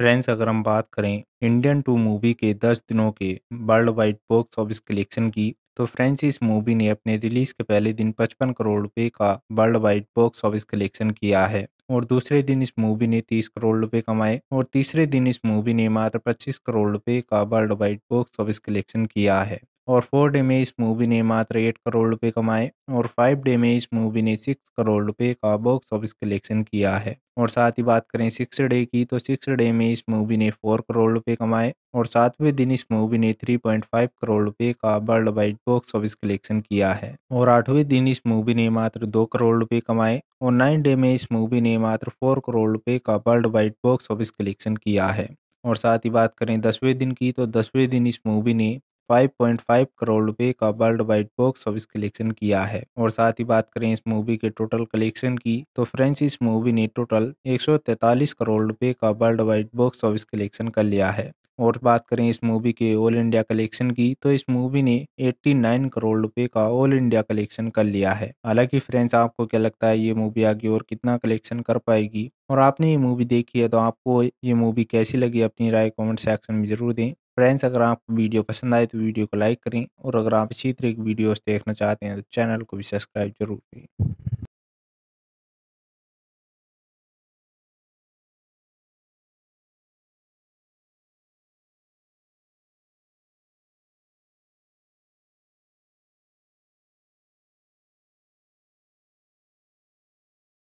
friends अगर हम बात करें इंडियन टू मूवी के 10 दिनों के worldwide box office collection की तो फ्रेंड्स इस मूवी ने अपने रिलीज के पहले दिन 55 करोड़ रुपए का worldwide box office collection किया है और दूसरे दिन इस मूवी ने 30 करोड़ रुपए कमाए और तीसरे दिन इस मूवी ने मात्र 25 करोड़ रुपए का worldwide box office collection किया है और फोर डे में इस मूवी ने मात्र एट करोड़ रुपए कमाए और फाइव डे में इस मूवी ने सिक्स करोड़ रुपए का बॉक्स ऑफिस कलेक्शन किया है और साथ ही बात करें सिक्स डे की तो सिक्स डे में इस मूवी ने फोर करोड़ रुपए कमाए और सातवें दिन इस मूवी ने थ्री पॉइंट फाइव करोड़ रुपए का worldwide box office collection किया है और आठवें दिन इस मूवी ने मात्र दो करोड़ रुपए कमाए और नाइन डे में इस मूवी ने मात्र फोर करोड़ रुपए का worldwide box office collection किया है और साथ ही बात करें दसवें दिन की तो दसवें दिन इस मूवी ने 5.5 करोड़ रुपए का worldwide box office collection किया है और साथ ही बात करें इस मूवी के टोटल कलेक्शन की तो फ्रेंड्स इस मूवी ने टोटल 143 करोड़ रुपए का worldwide box office collection कर लिया है और बात करें इस मूवी के ऑल इंडिया कलेक्शन की तो इस मूवी ने 89 करोड़ रुपए का ऑल इंडिया कलेक्शन कर लिया है हालांकि फ्रेंड्स आपको क्या लगता है ये मूवी आगे और कितना कलेक्शन कर पाएगी और आपने ये मूवी देखी है तो आपको ये मूवी कैसी लगी अपनी राय कमेंट सेक्शन में जरूर दें फ्रेंड्स अगर आपको वीडियो पसंद आए तो वीडियो को लाइक करें और अगर आप इसी तरह की वीडियोस देखना चाहते हैं तो चैनल को भी सब्सक्राइब जरूर करें